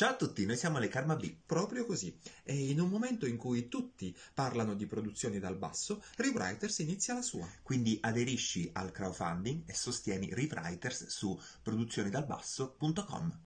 Ciao a tutti, noi siamo le Karma B, proprio così. E in un momento in cui tutti parlano di produzioni dal basso, Rewriters inizia la sua. Quindi aderisci al crowdfunding e sostieni Rewriters su produzionidalbasso.com.